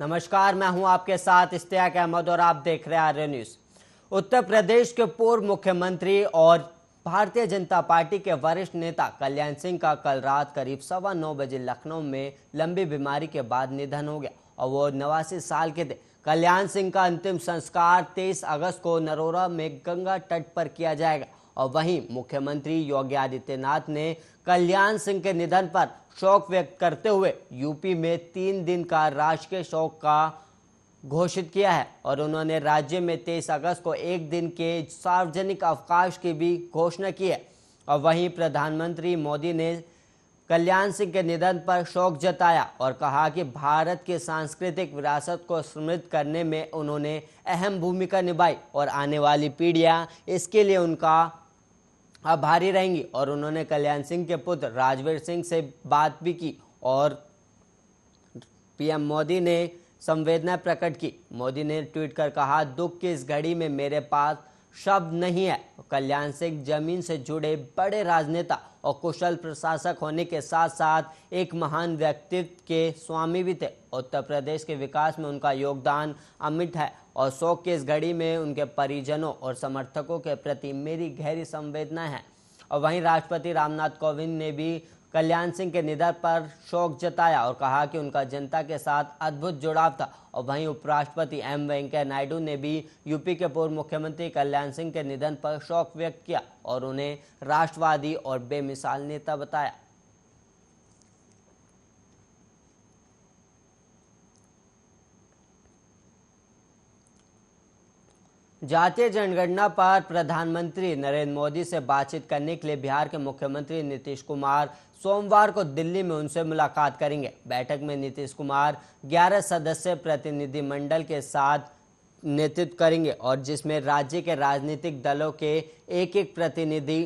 नमस्कार मैं हूं आपके साथ इश्तियाक अहमद और आप देख रहे हैं आर्य न्यूज उत्तर प्रदेश के पूर्व मुख्यमंत्री और भारतीय जनता पार्टी के वरिष्ठ नेता कल्याण सिंह का कल रात करीब सवा नौ बजे लखनऊ में लंबी बीमारी के बाद निधन हो गया और वो नवासी साल के थे कल्याण सिंह का अंतिम संस्कार 23 अगस्त को नरोरा में गंगा तट पर किया जाएगा और वहीं मुख्यमंत्री योगी आदित्यनाथ ने कल्याण सिंह के निधन पर शोक व्यक्त करते हुए यूपी में तीन दिन का राजकीय शोक का घोषित किया है और उन्होंने राज्य में तेईस अगस्त को एक दिन के सार्वजनिक अवकाश की भी घोषणा की है और वहीं प्रधानमंत्री मोदी ने कल्याण सिंह के निधन पर शोक जताया और कहा कि भारत के सांस्कृतिक विरासत को समृद्ध करने में उन्होंने अहम भूमिका निभाई और आने वाली पीढ़ियां इसके लिए उनका आभारी रहेंगी और उन्होंने कल्याण सिंह के पुत्र राजवीर सिंह से बात भी की और पीएम मोदी ने संवेदना प्रकट की मोदी ने ट्वीट कर कहा दुख की इस घड़ी में मेरे पास शब्द नहीं है कल्याण सिंह जमीन से जुड़े बड़े राजनेता और कुशल प्रशासक होने के साथ साथ एक महान व्यक्तित्व के स्वामी भी थे उत्तर प्रदेश के विकास में उनका योगदान अमिट है और शोक की इस घड़ी में उनके परिजनों और समर्थकों के प्रति मेरी गहरी संवेदना है और वहीं राष्ट्रपति रामनाथ कोविंद ने भी कल्याण सिंह के निधन पर शोक जताया और कहा कि उनका जनता के साथ अद्भुत जुड़ाव था और वहीं उपराष्ट्रपति एम वेंकैया नायडू ने भी यूपी के पूर्व मुख्यमंत्री कल्याण सिंह के निधन पर शोक व्यक्त किया और उन्हें राष्ट्रवादी और बेमिसाल नेता बताया जातीय जनगणना पर प्रधानमंत्री नरेंद्र मोदी से बातचीत करने के लिए बिहार के मुख्यमंत्री नीतीश कुमार सोमवार को दिल्ली में उनसे मुलाकात करेंगे बैठक में नीतीश कुमार 11 सदस्य प्रतिनिधिमंडल के साथ नेतृत्व करेंगे और जिसमें राज्य के राजनीतिक दलों के एक एक प्रतिनिधि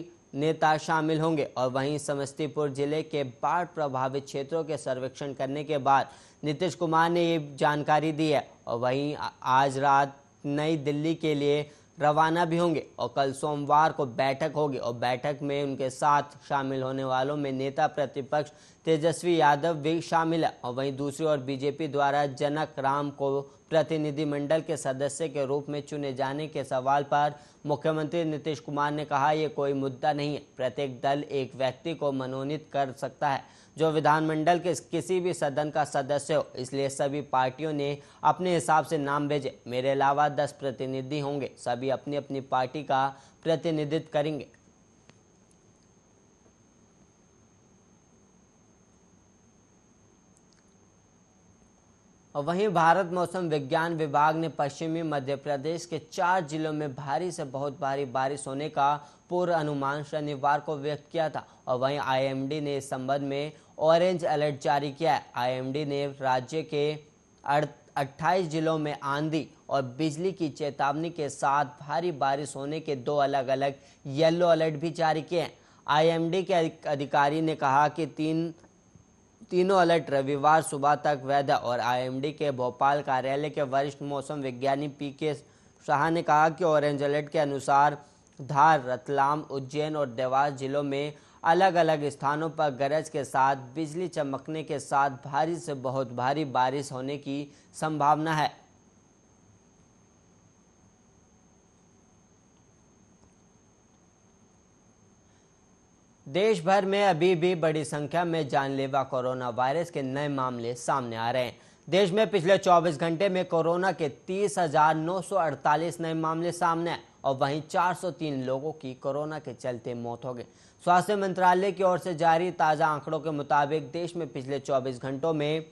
नेता शामिल होंगे और वहीं समस्तीपुर जिले के बाढ़ प्रभावित क्षेत्रों के सर्वेक्षण करने के बाद नीतीश कुमार ने ये जानकारी दी है और वहीं आज रात नई दिल्ली के लिए रवाना भी होंगे और कल सोमवार को बैठक होगी और बैठक में उनके साथ शामिल होने वालों में नेता प्रतिपक्ष तेजस्वी यादव भी शामिल है और वहीं दूसरी ओर बीजेपी द्वारा जनक राम को प्रतिनिधिमंडल के सदस्य के रूप में चुने जाने के सवाल पर मुख्यमंत्री नीतीश कुमार ने कहा यह कोई मुद्दा नहीं है प्रत्येक दल एक व्यक्ति को मनोनीत कर सकता है जो विधानमंडल के किसी भी सदन का सदस्य हो इसलिए सभी पार्टियों ने अपने हिसाब से नाम भेजे मेरे अलावा दस प्रतिनिधि होंगे सभी अपनी अपनी पार्टी का प्रतिनिधित्व करेंगे और वहीं भारत मौसम विज्ञान विभाग ने पश्चिमी मध्य प्रदेश के चार जिलों में भारी से बहुत भारी बारिश होने का पूर्व अनुमान शनिवार को व्यक्त किया था और वहीं आईएमडी ने इस संबंध में ऑरेंज अलर्ट जारी किया है आईएमडी ने राज्य के अट्ठाईस जिलों में आंधी और बिजली की चेतावनी के साथ भारी बारिश होने के दो अलग अलग येलो अलर्ट भी जारी किए हैं आईएमडी के अधिकारी ने कहा कि तीन तीनों अलर्ट रविवार सुबह तक वैध और आईएमडी के भोपाल कार्यालय के वरिष्ठ मौसम विज्ञानी पी के शाह ने कहा कि ऑरेंज अलर्ट के अनुसार धार रतलाम उज्जैन और देवास जिलों में अलग अलग स्थानों पर गरज के साथ बिजली चमकने के साथ भारी से बहुत भारी बारिश होने की संभावना है देश भर में अभी भी बड़ी संख्या में जानलेवा कोरोना वायरस के नए मामले सामने आ रहे हैं देश में पिछले 24 घंटे में कोरोना के 30,948 नए मामले सामने आए और वहीं 403 लोगों की कोरोना के चलते मौत हो गई स्वास्थ्य मंत्रालय की ओर से जारी ताज़ा आंकड़ों के मुताबिक देश में पिछले 24 घंटों में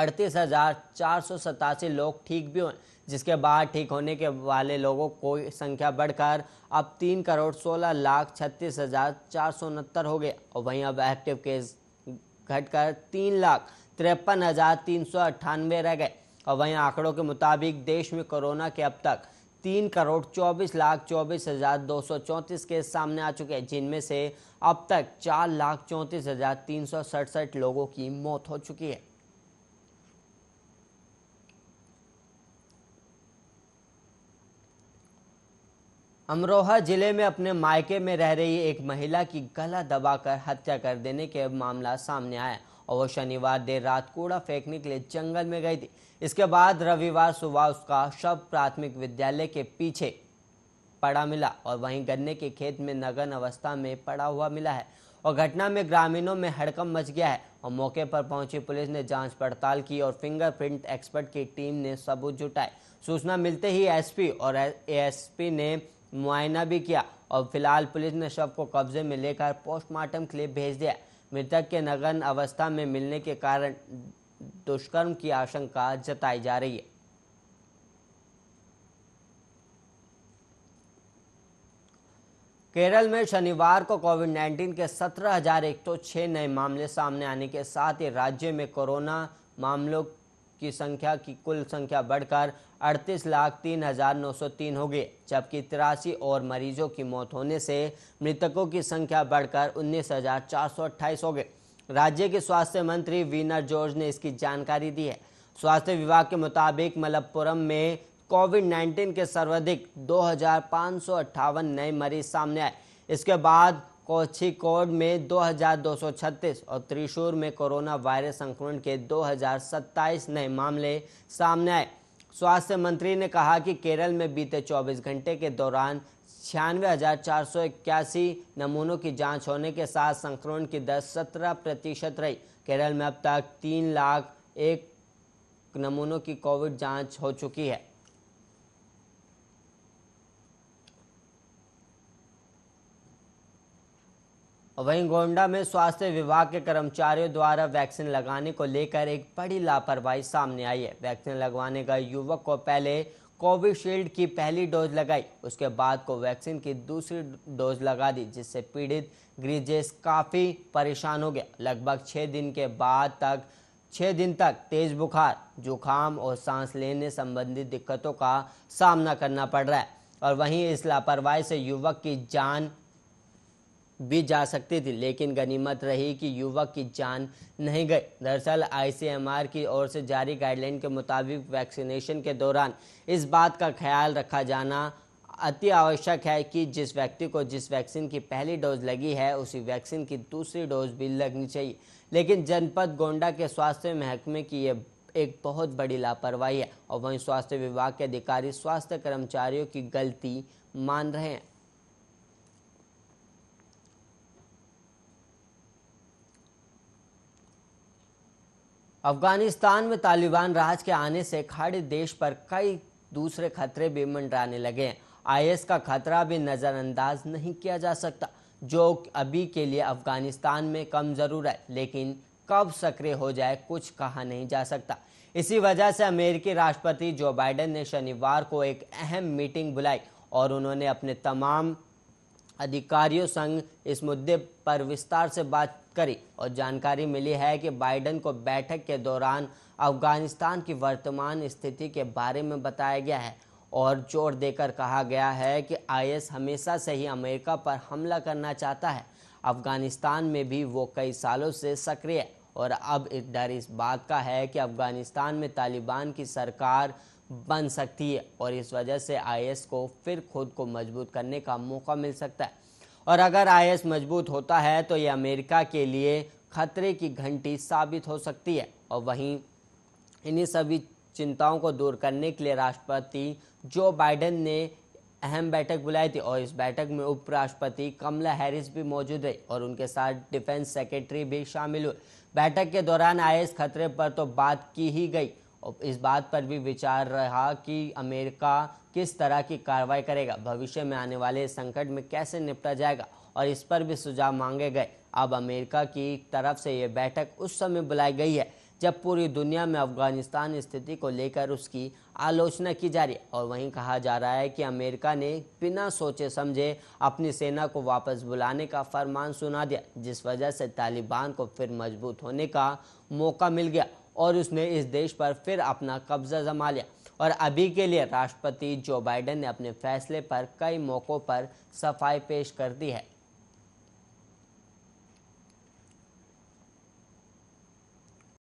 अड़तीस हज़ार चार सौ सतासी लोग ठीक भी हुए जिसके बाद ठीक होने के वाले लोगों को संख्या बढ़कर अब तीन करोड़ सोलह लाख छत्तीस हज़ार चार सौ उनहत्तर हो गए और वहीं अब एक्टिव केस घटकर तीन लाख तिरपन हज़ार तीन सौ अट्ठानवे रह गए और वहीं आंकड़ों के मुताबिक देश में कोरोना के अब तक तीन करोड़ चौबीस लाख चौबीस हज़ार दो सौ चौंतीस केस सामने आ चुके हैं जिनमें से अब तक चार लाख चौंतीस हज़ार तीन सौ सड़सठ लोगों की मौत हो चुकी है अमरोहा जिले में अपने मायके में रह रही एक महिला की गला दबाकर हत्या कर देने के मामला सामने आया और वो शनिवार देर रात कूड़ा फेंकने के लिए जंगल में गई थी इसके बाद रविवार सुबह उसका शव प्राथमिक विद्यालय के पीछे पड़ा मिला और वहीं गन्ने के खेत में नगन अवस्था में पड़ा हुआ मिला है और घटना में ग्रामीणों में हड़कम मच गया है और मौके पर पहुंची पुलिस ने जांच पड़ताल की और फिंगरप्रिंट एक्सपर्ट की टीम ने सबूत जुटाए सूचना मिलते ही एसपी और एएसपी ने मुआयना भी किया और फिलहाल पुलिस ने शव को कब्जे में लेकर पोस्टमार्टम के लिए भेज दिया मृतक के नगन अवस्था में मिलने के कारण दुष्कर्म की आशंका जताई जा रही है केरल में शनिवार को कोविड 19 के सत्रह हजार एक नए मामले सामने आने के साथ ही राज्य में कोरोना मामलों की संख्या की कुल संख्या बढ़कर अड़तीस लाख तीन हजार नौ सौ तीन हो गई जबकि तिरासी और मरीजों की मौत होने से मृतकों की संख्या बढ़कर उन्नीस हजार चार सौ अट्ठाईस हो गए राज्य के स्वास्थ्य मंत्री वीना जॉर्ज ने इसकी जानकारी दी है स्वास्थ्य विभाग के मुताबिक मलप्पुरम में कोविड 19 के सर्वाधिक दो नए मरीज सामने आए इसके बाद कोचिकोड में 2,236 और त्रिशूर में कोरोना वायरस संक्रमण के 2,027 नए मामले सामने आए स्वास्थ्य मंत्री ने कहा कि केरल में बीते 24 घंटे के दौरान छियानवे नमूनों की जांच होने के साथ संक्रमण की दर सत्रह प्रतिशत रही केरल में अब तक तीन लाख एक नमूनों की कोविड जांच हो चुकी है वहीं गोंडा में स्वास्थ्य विभाग के कर्मचारियों द्वारा वैक्सीन लगाने को लेकर एक बड़ी लापरवाही सामने आई है वैक्सीन लगवाने का युवक को पहले कोविशील्ड की पहली डोज लगाई उसके बाद को वैक्सीन की दूसरी डोज लगा दी जिससे पीड़ित ग्रीजेस काफ़ी परेशान हो गया लगभग छः दिन के बाद तक छः दिन तक तेज बुखार जुखाम और सांस लेने संबंधी दिक्कतों का सामना करना पड़ रहा है और वहीं इस लापरवाही से युवक की जान भी जा सकती थी लेकिन गनीमत रही कि युवक की जान नहीं गई दरअसल आईसीएमआर की ओर से जारी गाइडलाइन के मुताबिक वैक्सीनेशन के दौरान इस बात का ख्याल रखा जाना अति आवश्यक है कि जिस व्यक्ति को जिस वैक्सीन की पहली डोज लगी है उसी वैक्सीन की दूसरी डोज भी लगनी चाहिए लेकिन जनपद गोंडा के स्वास्थ्य महकमे की ये एक बहुत बड़ी लापरवाही है और वहीं स्वास्थ्य विभाग के अधिकारी स्वास्थ्य कर्मचारियों की गलती मान रहे हैं अफगानिस्तान में तालिबान राज के आने से खाड़ी देश पर कई दूसरे खतरे भी मंडराने लगे हैं आईएस का खतरा भी नज़रअंदाज नहीं किया जा सकता जो अभी के लिए अफगानिस्तान में कम ज़रूर है लेकिन कब सक्रिय हो जाए कुछ कहा नहीं जा सकता इसी वजह से अमेरिकी राष्ट्रपति जो बाइडेन ने शनिवार को एक अहम मीटिंग बुलाई और उन्होंने अपने तमाम अधिकारियों संग इस मुद्दे पर विस्तार से बात करी और जानकारी मिली है कि बाइडन को बैठक के दौरान अफगानिस्तान की वर्तमान स्थिति के बारे में बताया गया है और जोर देकर कहा गया है कि आईएस हमेशा से ही अमेरिका पर हमला करना चाहता है अफगानिस्तान में भी वो कई सालों से सक्रिय है और अब डर इस बात का है कि अफगानिस्तान में तालिबान की सरकार बन सकती है और इस वजह से आई को फिर खुद को मजबूत करने का मौका मिल सकता है और अगर आई मजबूत होता है तो ये अमेरिका के लिए खतरे की घंटी साबित हो सकती है और वहीं इन्हीं सभी चिंताओं को दूर करने के लिए राष्ट्रपति जो बाइडेन ने अहम बैठक बुलाई थी और इस बैठक में उपराष्ट्रपति कमला हैरिस भी मौजूद रही और उनके साथ डिफेंस सेक्रेटरी भी शामिल हुए बैठक के दौरान आई खतरे पर तो बात की ही गई इस बात पर भी विचार रहा कि अमेरिका किस तरह की कार्रवाई करेगा भविष्य में आने वाले संकट में कैसे निपटा जाएगा और इस पर भी सुझाव मांगे गए अब अमेरिका की तरफ से ये बैठक उस समय बुलाई गई है जब पूरी दुनिया में अफगानिस्तान स्थिति को लेकर उसकी आलोचना की जा रही है और वहीं कहा जा रहा है कि अमेरिका ने बिना सोचे समझे अपनी सेना को वापस बुलाने का फरमान सुना दिया जिस वजह से तालिबान को फिर मजबूत होने का मौका मिल गया और उसने इस देश पर फिर अपना कब्जा जमा लिया और अभी के लिए राष्ट्रपति जो बाइडेन ने अपने फैसले पर कई मौक़ों पर सफाई पेश कर दी है